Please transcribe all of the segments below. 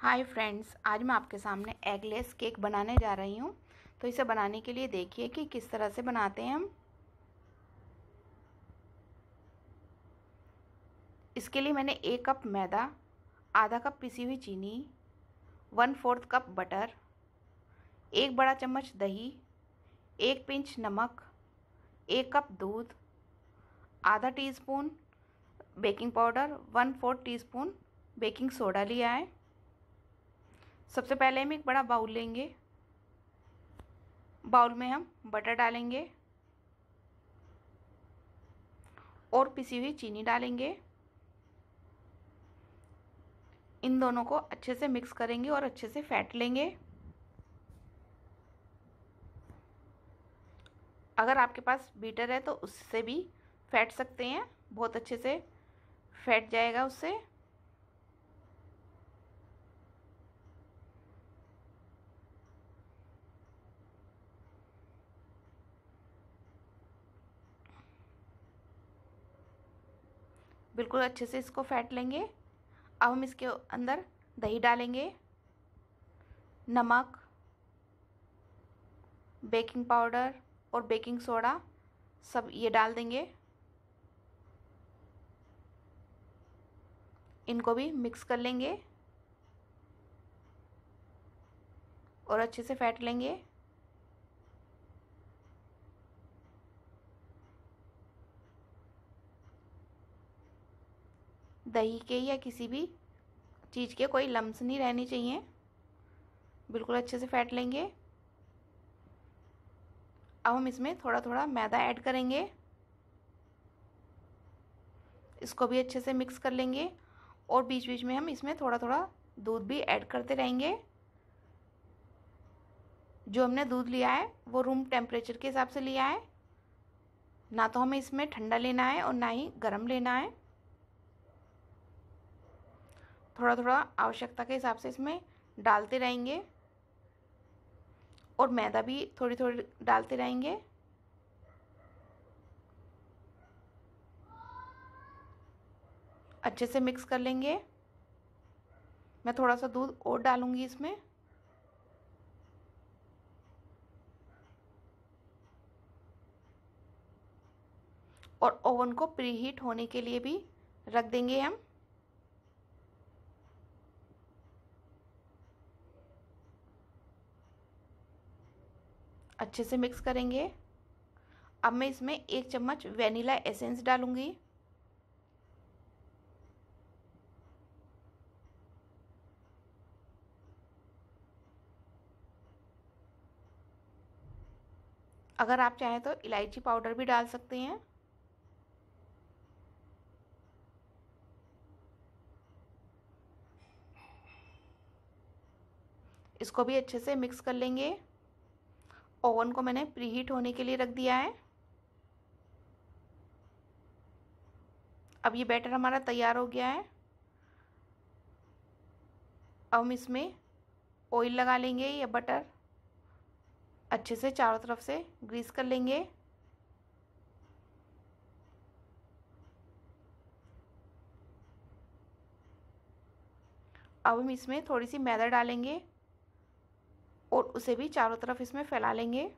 hi friends आज मैं आपके सामने एगलेस केक बनाने जा रही हूँ तो इसे बनाने के लिए देखिए कि किस तरह से बनाते हैं हम इसके लिए मैंने एक कप मैदा आधा कप पिसी हुई चीनी वन फोर्थ कप बटर एक बड़ा चम्मच दही एक पिंच नमक एक कप दूध आधा teaspoon baking powder one fourth teaspoon baking soda लिया है सबसे पहले हम एक बड़ा बाउल लेंगे बाउल में हम बटर डालेंगे और पिसी हुई चीनी डालेंगे इन दोनों को अच्छे से मिक्स करेंगे और अच्छे से फैट लेंगे अगर आपके पास बीटर है तो उससे भी फैट सकते हैं बहुत अच्छे से फैट जाएगा उससे बिल्कुल अच्छे से इसको फेंट लेंगे अब हम इसके अंदर दही डालेंगे नमक बेकिंग पाउडर और बेकिंग सोडा सब ये डाल देंगे इनको भी मिक्स कर लेंगे और अच्छे से फैट लेंगे दही के या किसी भी चीज़ के कोई लम्स नहीं रहने चाहिए बिल्कुल अच्छे से फैट लेंगे अब हम इसमें थोड़ा थोड़ा मैदा ऐड करेंगे इसको भी अच्छे से मिक्स कर लेंगे और बीच बीच में हम इसमें थोड़ा थोड़ा दूध भी ऐड करते रहेंगे जो हमने दूध लिया है वो रूम टेम्परेचर के हिसाब से लिया है ना तो हमें इसमें ठंडा लेना है और ना ही गर्म लेना है थोड़ा थोड़ा आवश्यकता के हिसाब से इसमें डालते रहेंगे और मैदा भी थोड़ी थोड़ी डालते रहेंगे अच्छे से मिक्स कर लेंगे मैं थोड़ा सा दूध और डालूंगी इसमें और ओवन को प्री हीट होने के लिए भी रख देंगे हम अच्छे से मिक्स करेंगे अब मैं इसमें एक चम्मच वेनिला एसेंस डालूंगी अगर आप चाहें तो इलायची पाउडर भी डाल सकते हैं इसको भी अच्छे से मिक्स कर लेंगे ओवन को मैंने प्री हीट होने के लिए रख दिया है अब ये बैटर हमारा तैयार हो गया है अब हम इसमें ऑयल लगा लेंगे या बटर अच्छे से चारों तरफ से ग्रीस कर लेंगे अब हम इसमें थोड़ी सी मैदा डालेंगे और उसे भी चारों तरफ इसमें फैला लेंगे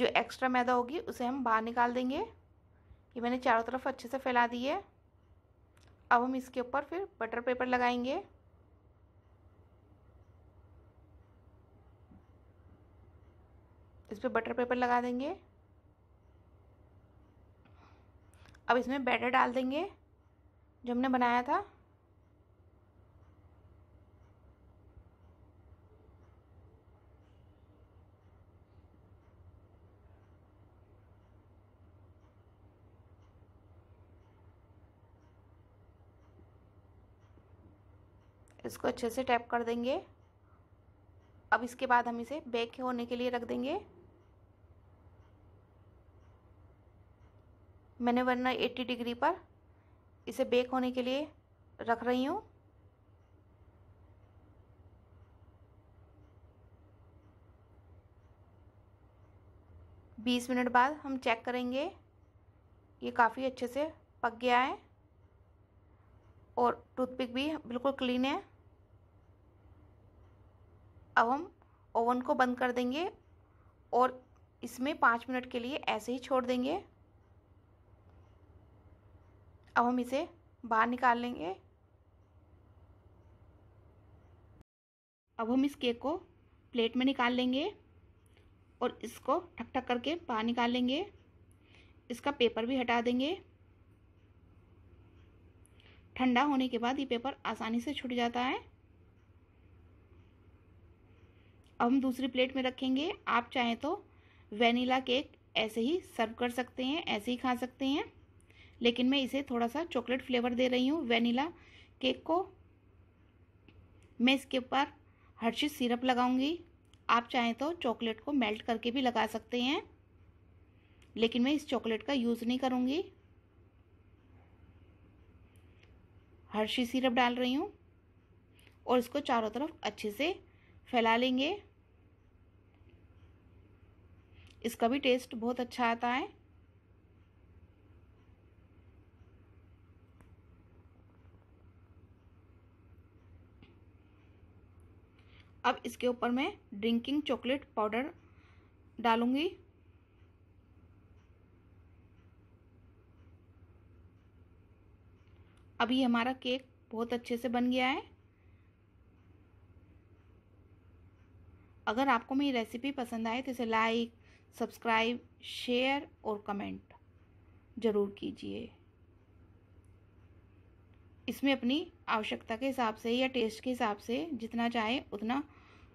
जो एक्स्ट्रा मैदा होगी उसे हम बाहर निकाल देंगे ये मैंने चारों तरफ अच्छे से फैला दिए अब हम इसके ऊपर फिर बटर पेपर लगाएंगे इस पर बटर पेपर लगा देंगे अब इसमें बैटर डाल देंगे जो हमने बनाया था इसको अच्छे से टैप कर देंगे अब इसके बाद हम इसे बेक होने के लिए रख देंगे मैंने वरना 80 डिग्री पर इसे बेक होने के लिए रख रही हूँ बीस मिनट बाद हम चेक करेंगे ये काफ़ी अच्छे से पक गया है और टूथपिक भी बिल्कुल क्लीन है अब हम ओवन को बंद कर देंगे और इसमें पाँच मिनट के लिए ऐसे ही छोड़ देंगे अब हम इसे बाहर निकाल लेंगे अब हम इस केक को प्लेट में निकाल लेंगे और इसको ठक ठक करके बाहर निकाल लेंगे इसका पेपर भी हटा देंगे ठंडा होने के बाद ये पेपर आसानी से छूट जाता है अब हम दूसरी प्लेट में रखेंगे आप चाहें तो वेनिला केक ऐसे ही सर्व कर सकते हैं ऐसे ही खा सकते हैं लेकिन मैं इसे थोड़ा सा चॉकलेट फ्लेवर दे रही हूँ वेनिला केक को मैं इसके ऊपर हर्षित सिरप लगाऊंगी आप चाहें तो चॉकलेट को मेल्ट करके भी लगा सकते हैं लेकिन मैं इस चॉकलेट का यूज़ नहीं करूँगी हर्षी सिरप डाल रही हूँ और इसको चारों तरफ अच्छे से फैला लेंगे इसका भी टेस्ट बहुत अच्छा आता है अब इसके ऊपर मैं ड्रिंकिंग चॉकलेट पाउडर डालूंगी अभी हमारा केक बहुत अच्छे से बन गया है अगर आपको मेरी रेसिपी पसंद आए तो इसे लाइक सब्सक्राइब शेयर और कमेंट ज़रूर कीजिए इसमें अपनी आवश्यकता के हिसाब से या टेस्ट के हिसाब से जितना चाहें उतना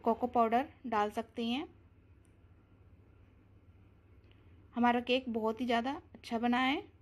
कोको पाउडर डाल सकते हैं हमारा केक बहुत ही ज़्यादा अच्छा बना है